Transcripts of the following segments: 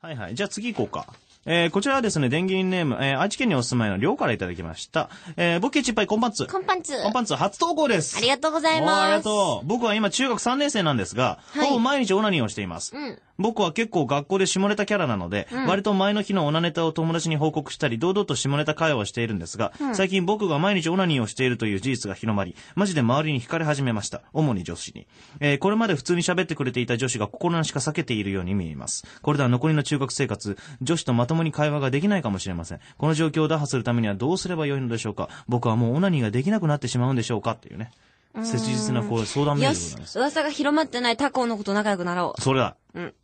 はいはい。じゃあ次行こうか。えー、こちらはですね、電源ネーム、えー、愛知県にお住まいの寮からいただきました。えー、僕ケチッパイコンパンツ。コンパンツ。コンパンツ、初投稿です。ありがとうございます。ありがとう。僕は今中学3年生なんですが、はい、ほぼ毎日オナニーをしています。うん。僕は結構学校で下ネタキャラなので、うん、割と前の日のオナネタを友達に報告したり、堂々と下ネタ会話をしているんですが、うん、最近僕が毎日オナニーをしているという事実が広まり、マジで周りに惹かれ始めました。主に女子に。えー、これまで普通に喋ってくれていた女子が心なしか避けているように見えます。これでは残りの中学生活、女子と全ともに会話ができないかもしれません。この状況を打破するためにはどうすればよいのでしょうか僕はもうオナニーができなくなってしまうんでしょうかっていうね。切実なこう相談メールでござい噂が広まってない他校の子と仲良くなろう。それだ。うん。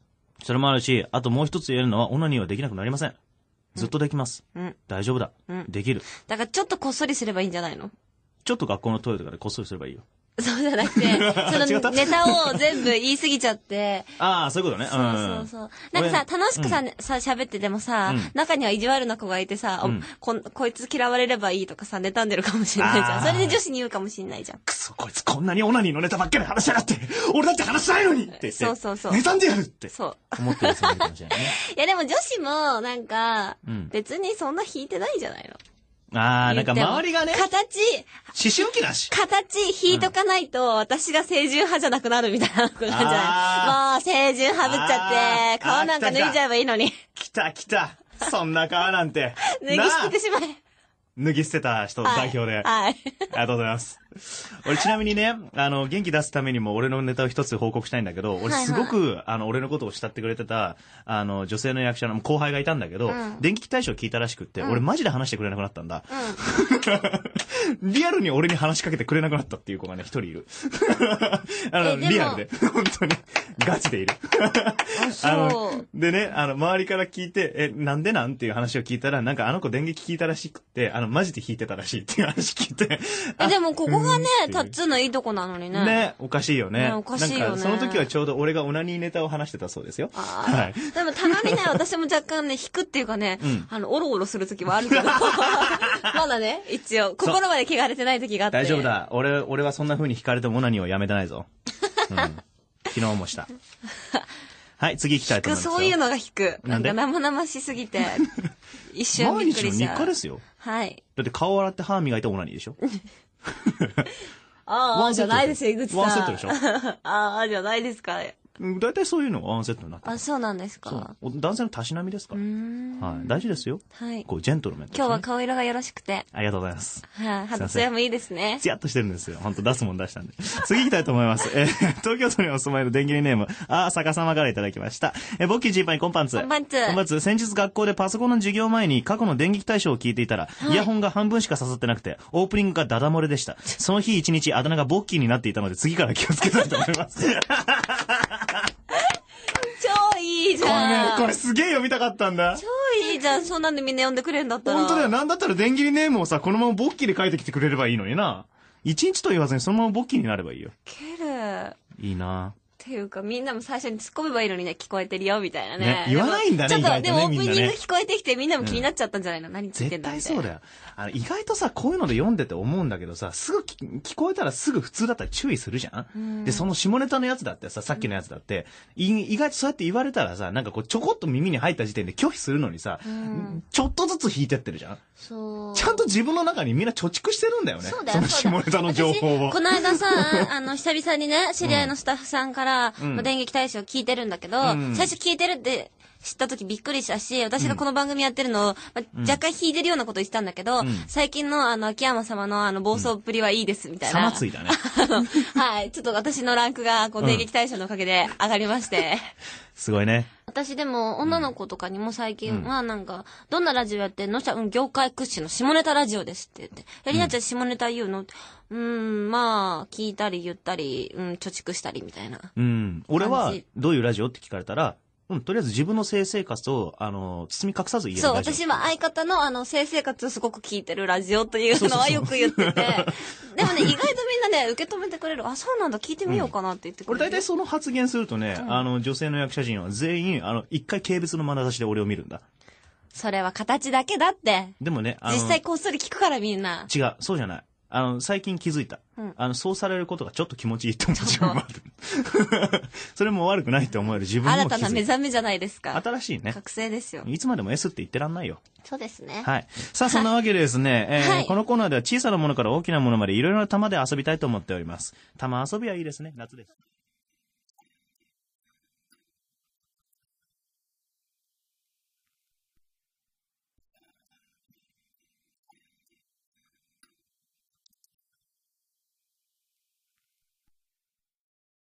それもあるし、あともう一つ言えるのは、オナニーはできなくなりません。ずっとできます。うん。大丈夫だ。うん。できる。だからちょっとこっそりすればいいんじゃないのちょっと学校のトイレとかでこっそりすればいいよ。そうじゃなくて、そのネタを全部言いすぎちゃって。ああ、そういうことね。そうそうそう。なんかさ、楽しくさ、さ、喋っててもさ、中には意地悪な子がいてさ、こ、こいつ嫌われればいいとかさ、妬んでるかもしれないじゃん。それで女子に言うかもしれないじゃん。くそ、こいつこんなにオナニーのネタばっかり話しやがって、俺だって話しないのにってそうそうそう。妬んでやるって。そう。思ってる人いるかもしれない いやでも女子も、なんか、別にそんな引いてないんじゃないのああ、なんか周りがね。形思春期だし。形引いとかないと、私が清純派じゃなくなるみたいなことなんじゃないもう清純派ぶっちゃって、顔なんか脱いじゃえばいいのに。来た来た。そんな顔なんて。脱ぎ捨ててしまえ。脱ぎ捨てた人代表で。はい。ありがとうございます。俺ちなみにね、あの、元気出すためにも俺のネタを一つ報告したいんだけど、俺すごく、あの、俺のことを慕ってくれてた、あの、女性の役者の後輩がいたんだけど、電撃対象聞いたらしくって、俺マジで話してくれなくなったんだ。リアルに俺に話しかけてくれなくなったっていう子がね、一人いる。あの、リアルで。本当に。ガチでいる。あの、でね、あの、周りから聞いて、え、なんでなんっていう話を聞いたら、なんかあの子電撃聞いたらしくって、あの、マジで弾いてたらしいっていう話聞いて。え、でもここがね、タッツーのいいとこなのにね。ね、おかしいよね。ねおかしいよね。その時はちょうど俺がオナニーネタを話してたそうですよ。はい。でもたまにね、私も若干ね、引くっていうかね、うん、あの、おろおろする時はあるけど、まだね、一応、心まで汚れてない時があって。大丈夫だ。俺、俺はそんな風に引かれてもオナニーをやめてないぞ。うん、昨日もした。はい、次行きたいと思います。そういうのが引く。なんで生々しすぎて。一瞬びっくりし毎日の日課ですよ。はい。だって顔洗って歯磨いてオナニーでしょ ああ、じゃないです口さん。ワンセットでしょ ああ、じゃないですか。大体そういうのがワンセットになってあ、そうなんですか。男性のたしなみですから。はい。大事ですよ。はい。こう、ジェントルメン、ね、今日は顔色がよろしくて。ありがとうございます。はい。肌ツもいいですね。ツヤっとしてるんですよ。本当出すもん出したんで。次行きたいと思います。えー、東京都にお住まいの電気ネーム、あ、逆さまからいただきました。えー、ボッキージーパンコンパンツ。コンパンツ。コンパンツ。先日学校でパソコンの授業前に過去の電撃対象を聞いていたら、はい、イヤホンが半分しか刺さってなくて、オープニングがダダ漏れでした。その日一日あだ名がボッキーになっていたので、次から気をつけたいと思います。これすげえ読みたかったんだ超いいじゃんそんなんでみんな読んでくれるんだったら本当だよなんだったら電切りネームをさこのままボッキーで書いてきてくれればいいのにな一日と言わずにそのままボッキーになればいいよけるいいなていうか、みんなも最初に突っ込めばいいのにね、聞こえてるよ、みたいなね。ね言わないんだね、ちょっと、ね、でもオープニング聞こえてきて、みんなも気になっちゃったんじゃないの、うん、何つってんだ絶対そうだよ。あの、意外とさ、こういうので読んでて思うんだけどさ、すぐ聞こえたらすぐ普通だったら注意するじゃん、うん、で、その下ネタのやつだってさ、さっきのやつだって、うん、意外とそうやって言われたらさ、なんかこう、ちょこっと耳に入った時点で拒否するのにさ、ちょっとずつ引いてってるじゃんそう。ちゃんと自分の中にみんな貯蓄してるんだよね。そうだよ。その下ネタの情報を。この間さ、あの、久々にね、知り合いのスタッフさんから、電撃大使を聞いてるんだけど、うん最初聞いてるって知った時びっくりしたし、私がこの番組やってるのを、まあ、若干引いてるようなこと言ってたんだけど、最近のあの、秋山様のあの、暴走っぷりはいいです、みたいな。ついたね。あの、はい、ちょっと私のランクが、こう、電撃対象のおかげで上がりまして。すごいね。私でも、女の子とかにも最近は、なんか、どんなラジオやってんのしゃ、うん、業界屈指の下ネタラジオですって言って。やりなちゃん下ネタ言うのうん、まあ、聞いたり言ったり、うん、貯蓄したりみたいな。うん。俺は、どういうラジオって聞かれたら、うん、とりあえず自分の性生活を、あの、包み隠さず言えるそう、ラジオ私も相方の、あの、性生活をすごく聞いてるラジオというのはよく言ってて、でもね、意外とみんなね、受け止めてくれる、あ、そうなんだ、聞いてみようかなって言ってくれ俺大体その発言するとね、うんあの、女性の役者陣は全員、あの、一回軽蔑の眼差しで俺を見るんだ。それは形だけだって。でもね、あの、実際こっそり聞くからみんな。違う、そうじゃない。あの、最近気づいた。うんあの、そうされることがちょっと気持ちいいと思う自もある。それも悪くないと思える自分も新たな目覚めじゃないですか。新しいね。覚醒ですよ。いつまでも S って言ってらんないよ。そうですね。はい。さあ、そんなわけでですね、えーはい、このコーナーでは小さなものから大きなものまでいろいろな玉で遊びたいと思っております。玉遊びはいいですね、夏です。